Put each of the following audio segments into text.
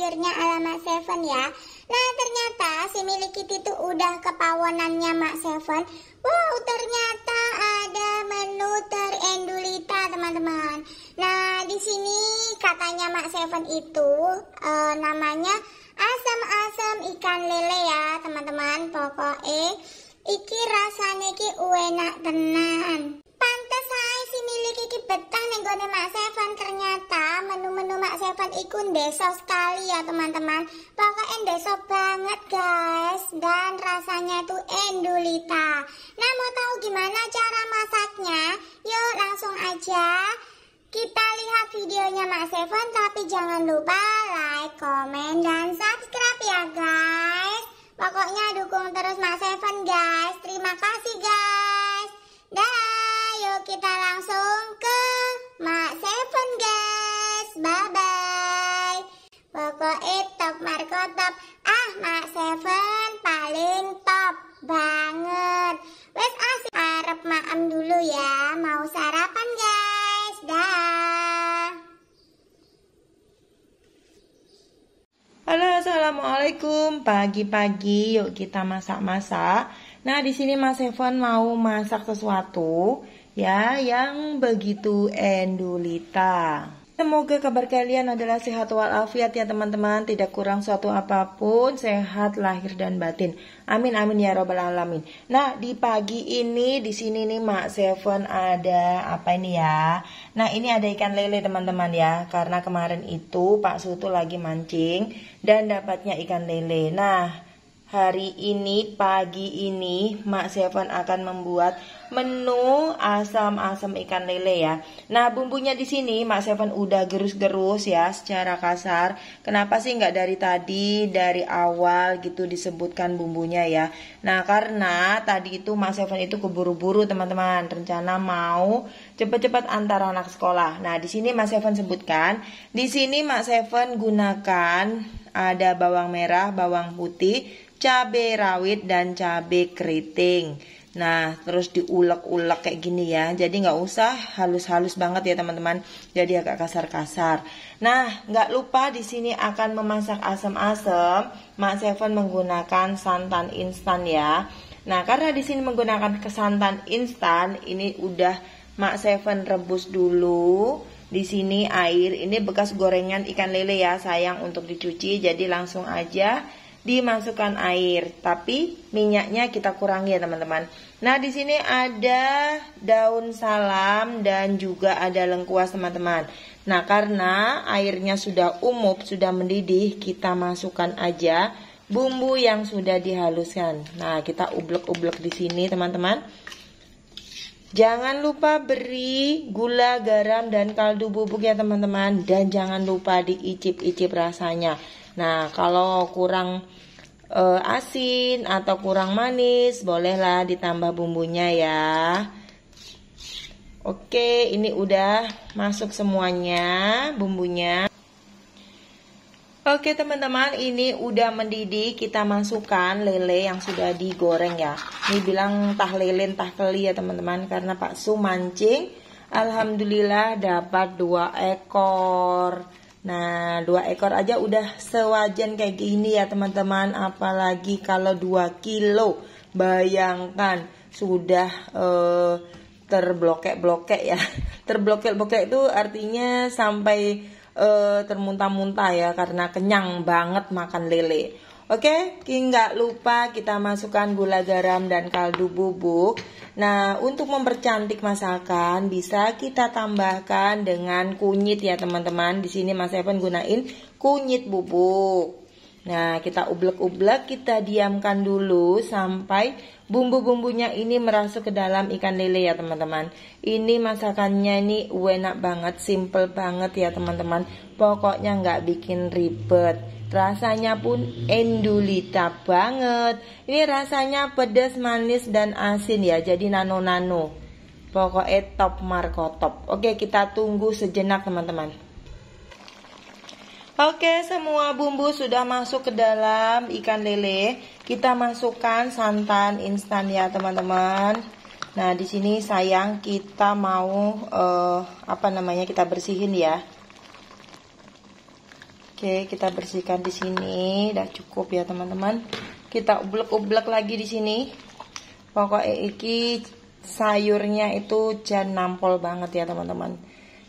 sayurnya ala Mak Seven ya. Nah ternyata si milik Kitty tuh udah kepawonannya Mak Seven. Wow ternyata ada menu terendulita teman-teman. Nah di sini katanya Mak Seven itu e, namanya asam-asam ikan lele ya teman-teman. Pokoknya iki rasanya ki enak tenan. pun deso sekali ya teman-teman Pokoknya deso banget guys Dan rasanya itu endulita Nah mau tahu gimana cara masaknya? Yuk langsung aja kita lihat videonya Mak Seven Tapi jangan lupa like, komen, dan subscribe ya guys Pokoknya dukung terus Mak Seven guys Terima kasih guys Dah, yuk kita langsung ke tetap ah mak seven paling top banget wes asik arep makan dulu ya mau sarapan guys dah halo assalamualaikum pagi-pagi yuk kita masak-masak nah di sini mas seven mau masak sesuatu ya yang begitu endulita Semoga kabar kalian adalah sehat walafiat ya teman-teman, tidak kurang suatu apapun, sehat lahir dan batin. Amin amin ya robbal alamin. Nah di pagi ini di sini nih Mak Seven ada apa ini ya? Nah ini ada ikan lele teman-teman ya, karena kemarin itu Pak Sutu lagi mancing dan dapatnya ikan lele. Nah Hari ini pagi ini Mak Seven akan membuat menu asam-asam ikan lele ya. Nah bumbunya di sini Mak Seven udah gerus-gerus ya secara kasar. Kenapa sih nggak dari tadi dari awal gitu disebutkan bumbunya ya? Nah karena tadi itu Mak Seven itu keburu-buru teman-teman rencana mau cepat-cepat antar anak sekolah. Nah di sini Mak Seven sebutkan di sini Mak Seven gunakan ada bawang merah, bawang putih, cabai rawit dan cabai keriting. Nah, terus diulek-ulek kayak gini ya. Jadi nggak usah halus-halus banget ya teman-teman. Jadi agak kasar-kasar. Nah, nggak lupa di sini akan memasak asam-asam. Mak Seven menggunakan santan instan ya. Nah, karena di sini menggunakan kesantan instan, ini udah Mak Seven rebus dulu. Di sini air, ini bekas gorengan ikan lele ya, sayang untuk dicuci. Jadi langsung aja dimasukkan air, tapi minyaknya kita kurangi ya teman-teman. Nah, di sini ada daun salam dan juga ada lengkuas teman-teman. Nah, karena airnya sudah umup, sudah mendidih, kita masukkan aja bumbu yang sudah dihaluskan. Nah, kita ublek-ublek di sini teman-teman. Jangan lupa beri gula, garam, dan kaldu bubuk ya teman-teman Dan jangan lupa diicip-icip rasanya Nah, kalau kurang e, asin atau kurang manis, bolehlah ditambah bumbunya ya. Oke, ini udah masuk semuanya bumbunya. Oke teman-teman, ini udah mendidih, kita masukkan lele yang sudah digoreng ya. Ini bilang tah lele tah keli ya teman-teman, karena Pak Su mancing, alhamdulillah dapat dua ekor. Nah, dua ekor aja udah sewajan kayak gini ya teman-teman. Apalagi kalau dua kilo, bayangkan sudah eh, terblokek-blokek ya. Terblokek-blokek itu artinya sampai eh, termuntah-muntah ya karena kenyang banget makan lele. Oke, okay? nggak lupa kita masukkan gula garam dan kaldu bubuk. Nah, untuk mempercantik masakan bisa kita tambahkan dengan kunyit ya teman-teman. Di sini Mas Evan gunain kunyit bubuk. Nah, kita ublek-ublek, kita diamkan dulu sampai bumbu-bumbunya ini merasuk ke dalam ikan lele ya teman-teman. Ini masakannya ini enak banget, simple banget ya teman-teman. Pokoknya nggak bikin ribet. Rasanya pun endulita banget. Ini rasanya pedas, manis, dan asin ya. Jadi nano-nano. Pokoknya top marko top. Oke, kita tunggu sejenak teman-teman. Oke, semua bumbu sudah masuk ke dalam ikan lele. Kita masukkan santan instan ya, teman-teman. Nah, di sini sayang kita mau uh, apa namanya? Kita bersihin ya. Oke, kita bersihkan di sini, udah cukup ya teman-teman. Kita ublek-ublek lagi di sini. Pokoknya iki sayurnya itu jangan nampol banget ya teman-teman.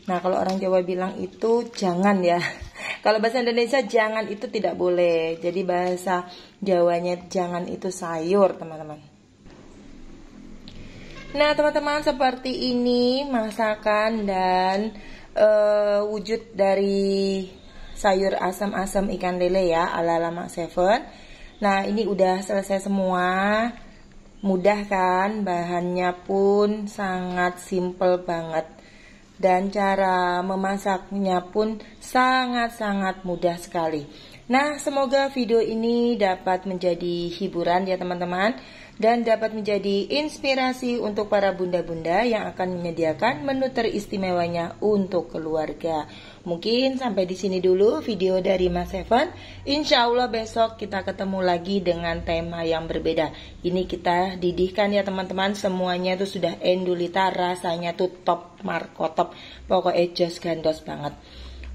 Nah, kalau orang Jawa bilang itu jangan ya. Kalau bahasa Indonesia jangan itu tidak boleh. Jadi bahasa Jawanya jangan itu sayur, teman-teman. Nah, teman-teman seperti ini masakan dan uh, wujud dari sayur asam-asam ikan lele ya ala lama Seven. Nah, ini udah selesai semua. Mudah kan? Bahannya pun sangat simple banget. Dan cara memasaknya pun sangat-sangat mudah sekali. Nah, semoga video ini dapat menjadi hiburan ya teman-teman dan dapat menjadi inspirasi untuk para bunda-bunda yang akan menyediakan menu teristimewanya untuk keluarga. Mungkin sampai di sini dulu video dari Mas Evan Insya Allah besok kita ketemu lagi dengan tema yang berbeda. Ini kita didihkan ya teman-teman semuanya itu sudah endulita rasanya tuh top markotop. Pokoknya just gandos banget.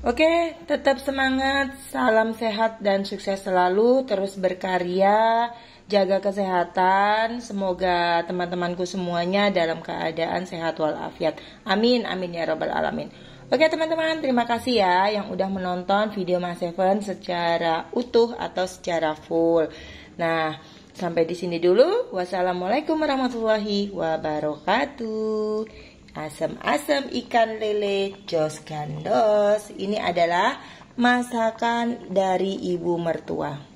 Oke, tetap semangat, salam sehat dan sukses selalu, terus berkarya, jaga kesehatan. Semoga teman-temanku semuanya dalam keadaan sehat walafiat. Amin, amin ya robbal alamin. Oke teman-teman, terima kasih ya yang udah menonton video Mas Seven secara utuh atau secara full. Nah, sampai di sini dulu. Wassalamualaikum warahmatullahi wabarakatuh. Asam-asam ikan lele jos gandos. Ini adalah masakan dari ibu mertua.